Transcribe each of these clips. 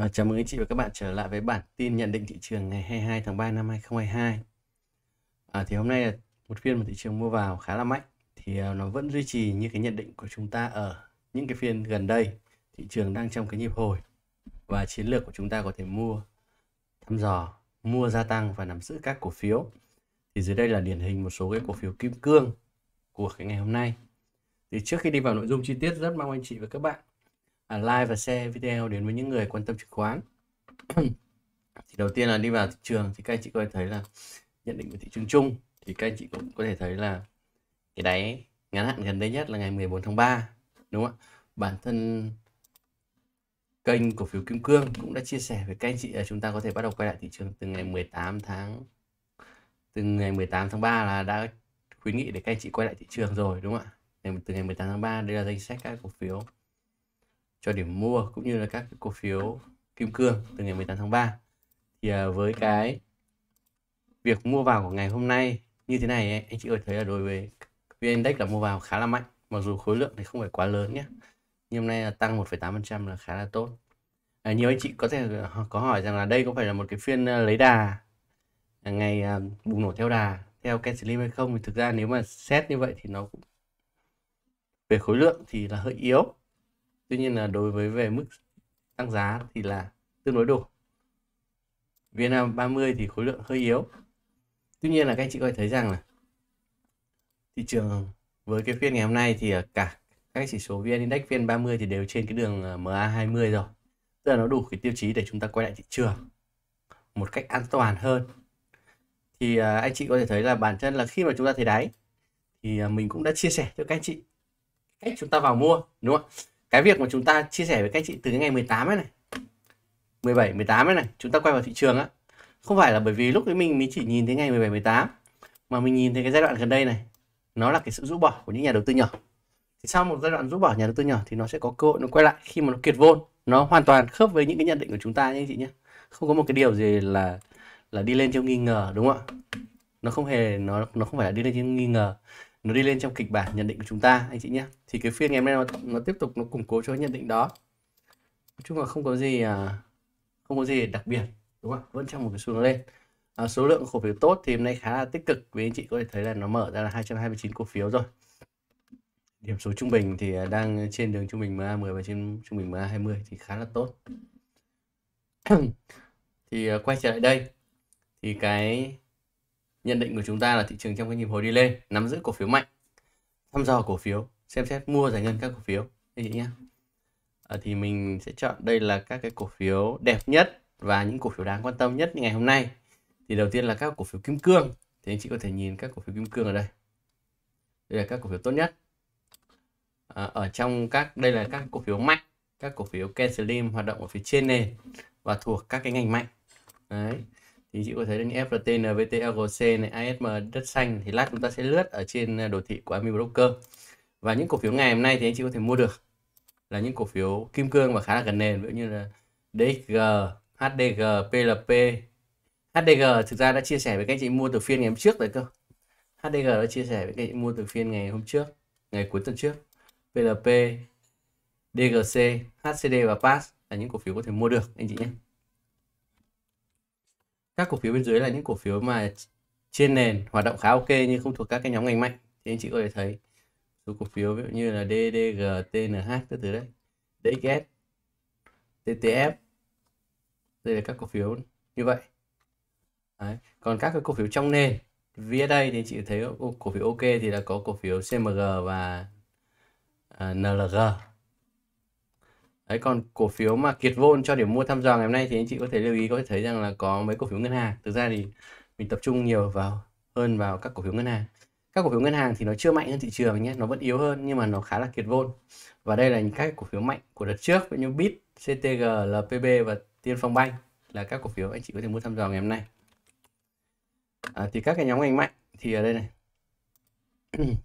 À, chào mừng anh chị và các bạn trở lại với bản tin nhận định thị trường ngày 22 tháng 3 năm 2022. À, ờ, thì hôm nay là một phiên mà thị trường mua vào khá là mạnh thì ờ, nó vẫn duy trì như cái nhận định của chúng ta ở những cái phiên gần đây thị trường đang trong cái nhịp hồi và chiến lược của chúng ta có thể mua thăm dò mua gia tăng và nắm giữ các cổ phiếu thì dưới đây là điển hình một số cái cổ phiếu kim cương của cái ngày hôm nay thì trước khi đi vào nội dung chi tiết rất mong anh chị và các bạn à, like và share video đến với những người quan tâm chứng khoán thì đầu tiên là đi vào thị trường thì các anh chị có thể thấy là nhận định của thị trường chung thì các anh chị cũng có thể thấy là cái đáy ngắn hạn gần đây nhất là ngày 14 tháng 3 đúng không ạ bản thân kênh cổ phiếu Kim Cương cũng đã chia sẻ với các anh chị là chúng ta có thể bắt đầu quay lại thị trường từ ngày 18 tháng từ ngày 18 tháng 3 là đã khuyến nghị để các anh chị quay lại thị trường rồi đúng không ạ từ ngày 18 tháng 3 đây là danh sách các cổ phiếu cho điểm mua cũng như là các cổ phiếu kim cương từ ngày 18 tháng 3 thì à, với cái việc mua vào của ngày hôm nay như thế này ấy, anh chị có thấy là đối với VN Index là mua vào khá là mạnh mặc dù khối lượng thì không phải quá lớn nhé nhưng hôm nay là tăng 1,8% là khá là tốt à, nhiều anh chị có thể có hỏi rằng là đây có phải là một cái phiên à, lấy đà à, ngày bùng nổ theo đà theo Ken Slim hay không thì thực ra nếu mà xét như vậy thì nó cũng về khối lượng thì là hơi yếu tuy nhiên là đối với về mức tăng giá thì là tương đối đủ VN 30 thì khối lượng hơi yếu tuy nhiên là các anh chị có thể thấy rằng là thị trường với cái phiên ngày hôm nay thì à, cả các chỉ số VN Index VN 30 thì đều trên cái đường à, MA20 rồi tức là nó đủ cái tiêu chí để chúng ta quay lại thị trường một cách an toàn hơn thì à, anh chị có thể thấy là bản thân là khi mà chúng ta thấy đáy thì mình cũng đã chia sẻ cho các anh chị cách chúng ta vào mua đúng không ạ cái việc mà chúng ta chia sẻ với các chị từ cái ngày 18 ấy này 17 18 ấy này chúng ta quay vào thị trường á không phải là bởi vì lúc đấy mình mới chỉ nhìn thấy ngày 17 18 mà mình nhìn thấy cái giai đoạn gần đây này nó là cái sự rũ bỏ của những nhà đầu tư nhỏ thì sau một giai đoạn rũ bỏ nhà đầu tư nhỏ thì nó sẽ có cơ hội nó quay lại khi mà nó kiệt vôn nó hoàn toàn khớp với những cái nhận định của chúng ta nhé chị nhé không có một cái điều gì là là đi lên theo nghi ngờ đúng không ạ nó không hề nó nó không phải là đi lên theo nghi ngờ nó đi lên trong kịch bản nhận định của chúng ta anh chị nhé thì cái phiên ngày hôm nay nó, nó tiếp tục nó củng cố cho nhận định đó nói chung là không có gì à, không có gì đặc biệt đúng không vẫn trong một cái xu hướng lên à, số lượng cổ phiếu tốt thì hôm nay khá là tích cực vì anh chị có thể thấy là nó mở ra là 229 cổ phiếu rồi điểm số trung bình thì à, đang trên đường trung bình MA 10 và trên trung bình MA 20 thì khá là tốt thì à, quay trở lại đây thì cái Nhận định của chúng ta là thị trường trong cái nhịp hồi đi lên, nắm giữ cổ phiếu mạnh, thăm dò cổ phiếu, xem xét mua giải ngân các cổ phiếu anh chị nhé. À, thì mình sẽ chọn đây là các cái cổ phiếu đẹp nhất và những cổ phiếu đáng quan tâm nhất ngày hôm nay. Thì đầu tiên là các cổ phiếu kim cương. Thì anh chị có thể nhìn các cổ phiếu kim cương ở đây. Đây là các cổ phiếu tốt nhất. À, ở trong các đây là các cổ phiếu mạnh, các cổ phiếu Ken Slim hoạt động ở phía trên nền và thuộc các cái ngành mạnh. Đấy thì chị có thấy là những FRT, NVT, LGC, này, ASM, đất xanh thì lát chúng ta sẽ lướt ở trên à, đồ thị của Ami Broker và những cổ phiếu ngày hôm nay thì anh chị có thể mua được là những cổ phiếu kim cương và khá là gần nền ví dụ như là DXG, HDG, PLP HDG thực ra đã chia sẻ với các chị mua từ phiên ngày hôm trước rồi cơ HDG đã chia sẻ với các chị mua từ phiên ngày hôm trước ngày cuối tuần trước PLP DGC, HCD và PAS là những cổ phiếu có thể mua được anh chị nhé các cổ phiếu bên dưới là những cổ phiếu mà trên nền hoạt động khá ok nhưng không thuộc các cái nhóm ngành mạnh thì anh chị có thể thấy số cổ phiếu ví dụ như là DDG, TNH các thứ đấy DXS, TTF đây là các cổ phiếu như vậy đấy. còn các cái cổ phiếu trong nền vía đây thì anh chị thấy cổ phiếu ok thì là có cổ phiếu CMG và à, NLG Đấy, còn cổ phiếu mà kiệt vôn cho điểm mua thăm dò ngày hôm nay thì anh chị có thể lưu ý có thể thấy rằng là có mấy cổ phiếu ngân hàng thực ra thì mình tập trung nhiều vào hơn vào các cổ phiếu ngân hàng các cổ phiếu ngân hàng thì nó chưa mạnh hơn thị trường nhé nó vẫn yếu hơn nhưng mà nó khá là kiệt vôn và đây là những các cổ phiếu mạnh của đợt trước như bit ctg lpb và tiên phong banh là các cổ phiếu anh chị có thể mua thăm dò ngày hôm nay à, thì các cái nhóm ngành mạnh thì ở đây này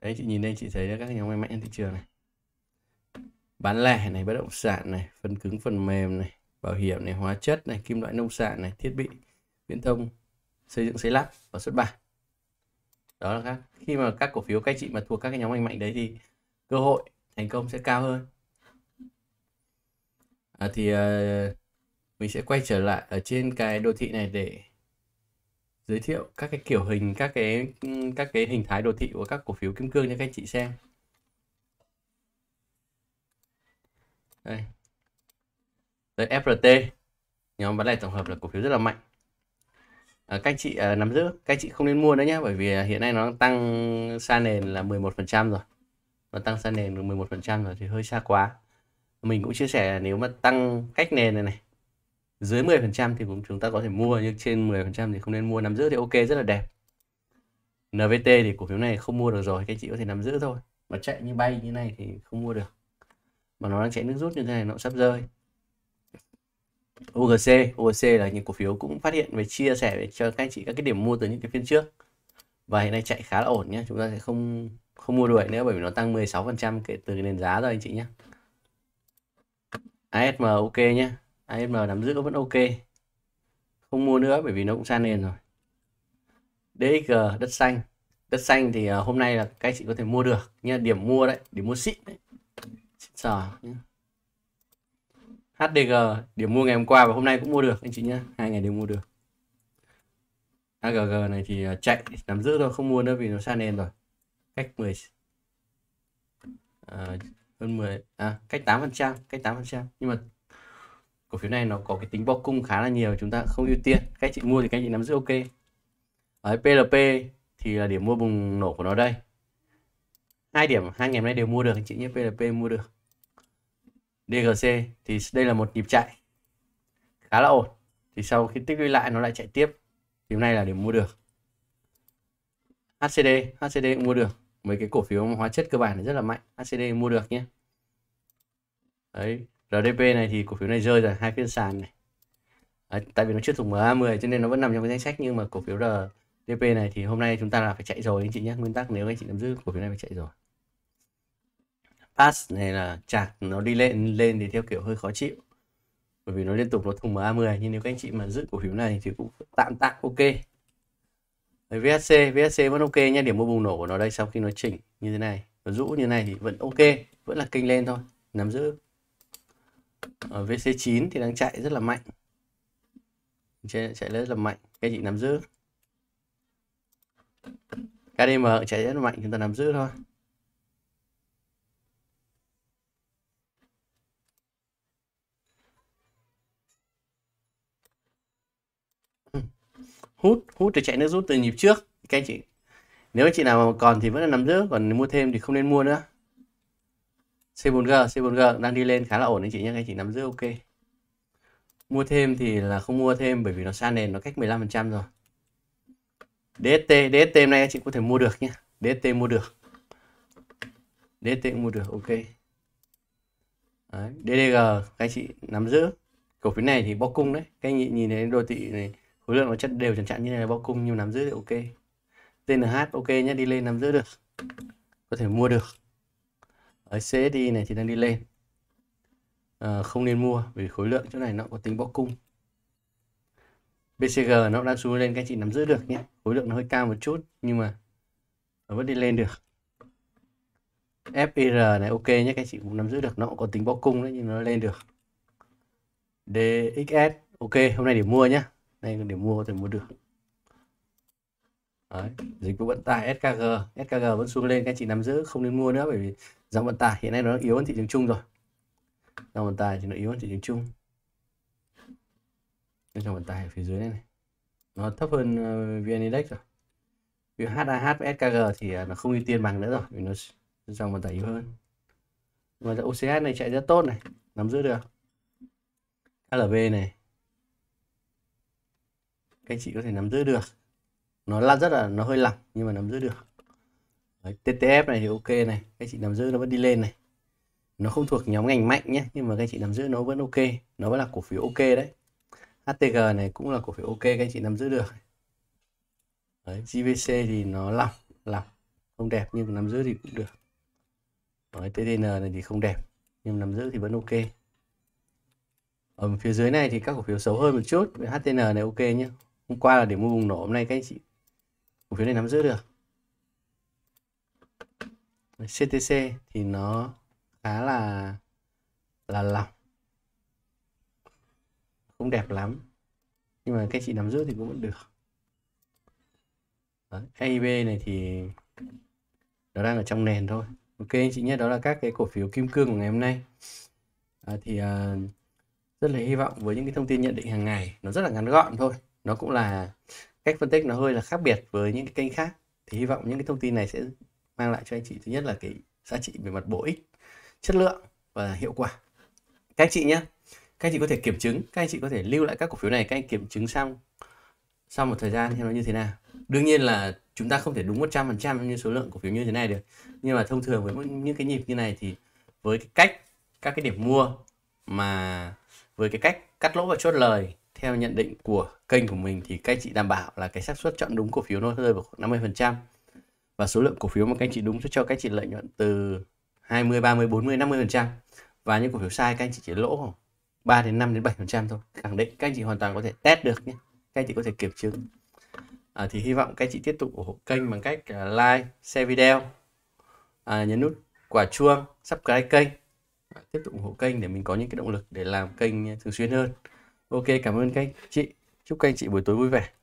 đấy chị nhìn đây chị thấy các cái nhóm ngành mạnh trên thị trường này bán lẻ này bất động sản này phần cứng phần mềm này bảo hiểm này hóa chất này kim loại nông sản này thiết bị viễn thông xây dựng xây lắp và xuất bản đó là các khi mà các cổ phiếu các chị mà thuộc các cái nhóm mạnh mạnh đấy thì cơ hội thành công sẽ cao hơn à, thì uh, mình sẽ quay trở lại ở trên cái đô thị này để giới thiệu các cái kiểu hình các cái các cái hình thái đô thị của các cổ phiếu kim cương cho các anh chị xem đây tới FRT nhóm bán lẻ tổng hợp là cổ phiếu rất là mạnh à, các chị à, nắm giữ các chị không nên mua nữa nhé bởi vì à, hiện nay nó đang tăng xa nền là 11% rồi nó tăng xa nền 11% rồi thì hơi xa quá mình cũng chia sẻ nếu mà tăng cách nền này này dưới 10% thì cũng chúng ta có thể mua nhưng trên 10% thì không nên mua nắm giữ thì ok rất là đẹp NVT thì cổ phiếu này không mua được rồi các chị có thể nắm giữ thôi mà chạy như bay như này thì không mua được mà nó đang chạy nước rút như thế này nó sắp rơi UGC, UGC là những cổ phiếu cũng phát hiện và chia sẻ về cho các anh chị các cái điểm mua từ những cái phiên trước và hiện nay chạy khá là ổn nhé chúng ta sẽ không không mua đuổi nữa bởi vì nó tăng 16% kể từ nền giá rồi anh chị nhé ASM ok nhé ASM nắm giữ vẫn ok không mua nữa bởi vì nó cũng san nền rồi DXG đất xanh đất xanh thì à, hôm nay là các anh chị có thể mua được nhé điểm mua đấy điểm mua xịn đấy sở nhé. HDG điểm mua ngày hôm qua và hôm nay cũng mua được anh chị nhé hai ngày đều mua được AGG này thì à, chạy nắm giữ thôi không mua nữa vì nó xa nền rồi cách 10 à, hơn 10 à, cách 8 phần trăm cách 8 phần trăm nhưng mà cổ phiếu này nó có cái tính bao cung khá là nhiều chúng ta không ưu tiên cách chị mua thì cách chị nắm giữ ok ở PLP thì là điểm mua bùng nổ của nó đây hai điểm hai ngày hôm nay đều mua được anh chị nhé PLP mua được DGC thì đây là một nhịp chạy khá là ổn thì sau khi tích lũy lại nó lại chạy tiếp thì hôm nay là để mua được HCD HCD mua được mấy cái cổ phiếu hóa chất cơ bản rất là mạnh HCD mua được nhé đấy RDP này thì cổ phiếu này rơi rồi hai phiên sàn này đấy, tại vì nó chưa thủng MA10 cho nên nó vẫn nằm trong cái danh sách nhưng mà cổ phiếu RDP này thì hôm nay chúng ta là phải chạy rồi anh chị nhé nguyên tắc nếu anh chị nắm giữ cổ phiếu này phải chạy rồi ask này là chạc nó đi lên lên thì theo kiểu hơi khó chịu bởi vì nó liên tục nó thùng MA10 nhưng nếu các anh chị mà giữ cổ phiếu này thì cũng tạm tạm ok VSC VSC vẫn ok nhé điểm mua bùng nổ của nó đây sau khi nó chỉnh như thế này nó rũ như này thì vẫn ok vẫn là kênh lên thôi nắm giữ ở ờ, VC9 thì đang chạy rất là mạnh chạy, chạy rất là mạnh các chị nắm giữ KDM chạy rất là mạnh chúng ta nắm giữ thôi hút hút để chạy nước rút từ nhịp trước các anh chị nếu anh chị nào mà còn thì vẫn là nắm giữ còn mua thêm thì không nên mua nữa C4G C4G đang đi lên khá là ổn anh chị nhé anh chị nắm giữ ok mua thêm thì là không mua thêm bởi vì nó xa nền nó cách 15% rồi DST DST hôm nay anh chị có thể mua được nhé DST mua được DST mua được ok Đấy, DDG các anh chị nắm giữ cổ phiếu này thì bóc cung đấy các anh chị nhìn thấy đô thị này khối lượng và chất đều chẳng trạng như này bao cung nhiều nắm giữ thì ok TNH ok nhé đi lên nắm giữ được có thể mua được ở CSI này thì đang đi lên à, không nên mua vì khối lượng chỗ này nó có tính bao cung BCG nó đang xuống lên các chị nắm giữ được nhé khối lượng nó hơi cao một chút nhưng mà nó vẫn đi lên được FIR này ok nhé các chị cũng nắm giữ được nó cũng có tính bao cung đấy nhưng nó lên được DXS ok hôm nay để mua nhé nay để mua có thể mua được Đấy. dịch vụ vận tải SKG SKG vẫn xuống lên các chị nắm giữ không nên mua nữa bởi vì dòng vận tải hiện nay nó yếu hơn thị trường chung rồi dòng vận tải thì nó yếu hơn thị trường chung dòng vận tải ở phía dưới này, này. nó thấp hơn uh, VN Index rồi vì HAH và SKG thì ờ, nó không ưu tiên bằng nữa rồi vì nó dòng vận tải yếu hơn mà OCS này chạy rất tốt này nắm giữ được LB này các anh chị có thể nắm giữ được nó lăn rất là nó hơi lỏng nhưng mà nắm giữ được Đấy, TTF này thì ok này các anh chị nắm giữ nó vẫn đi lên này nó không thuộc nhóm ngành mạnh nhé nhưng mà các anh chị nắm giữ nó vẫn ok nó vẫn là cổ phiếu ok đấy HTG này cũng là cổ phiếu ok các anh chị nắm giữ được đấy, GVC thì nó lỏng lỏng không đẹp nhưng nắm giữ thì cũng được đấy, TDN này thì không đẹp nhưng nắm giữ thì vẫn ok ở phía dưới này thì các cổ phiếu xấu hơn một chút HTN này ok nhé hôm qua là điểm mua bùng nổ hôm nay các anh chị cổ phiếu này nắm giữ được CTC thì nó khá là là lỏng không đẹp lắm nhưng mà các anh chị nắm giữ thì cũng vẫn được AIB này thì nó đang ở trong nền thôi ok anh chị nhé đó là các cái cổ phiếu kim cương của ngày hôm nay à, thì à, rất là hy vọng với những cái thông tin nhận định hàng ngày nó rất là ngắn gọn thôi nó cũng là cách phân tích nó hơi là khác biệt với những cái kênh khác thì hy vọng những cái thông tin này sẽ mang lại cho anh chị thứ nhất là cái giá trị về mặt bổ ích chất lượng và hiệu quả các anh chị nhé các anh chị có thể kiểm chứng các anh chị có thể lưu lại các cổ phiếu này các anh kiểm chứng xong sau một thời gian xem nó như thế nào đương nhiên là chúng ta không thể đúng 100% như số lượng cổ phiếu như thế này được nhưng mà thông thường với những cái nhịp như này thì với cái cách các cái điểm mua mà với cái cách cắt lỗ và chốt lời theo nhận định của kênh của mình thì các anh chị đảm bảo là cái xác suất chọn đúng cổ phiếu nó rơi vào khoảng 50% và số lượng cổ phiếu mà các anh chị đúng sẽ cho các anh chị lợi nhuận từ 20, 30, 40, 50% và những cổ phiếu sai các anh chị chỉ lỗ khoảng 3 đến 5 đến 7% thôi khẳng định các anh chị hoàn toàn có thể test được nhé các anh chị có thể kiểm chứng à, thì hy vọng các anh chị tiếp tục ủng hộ kênh bằng cách à, like, share video à, nhấn nút quả chuông subscribe kênh tiếp tục ủng hộ kênh để mình có những cái động lực để làm kênh à, thường xuyên hơn ok cảm ơn các anh chị chúc các anh chị buổi tối vui vẻ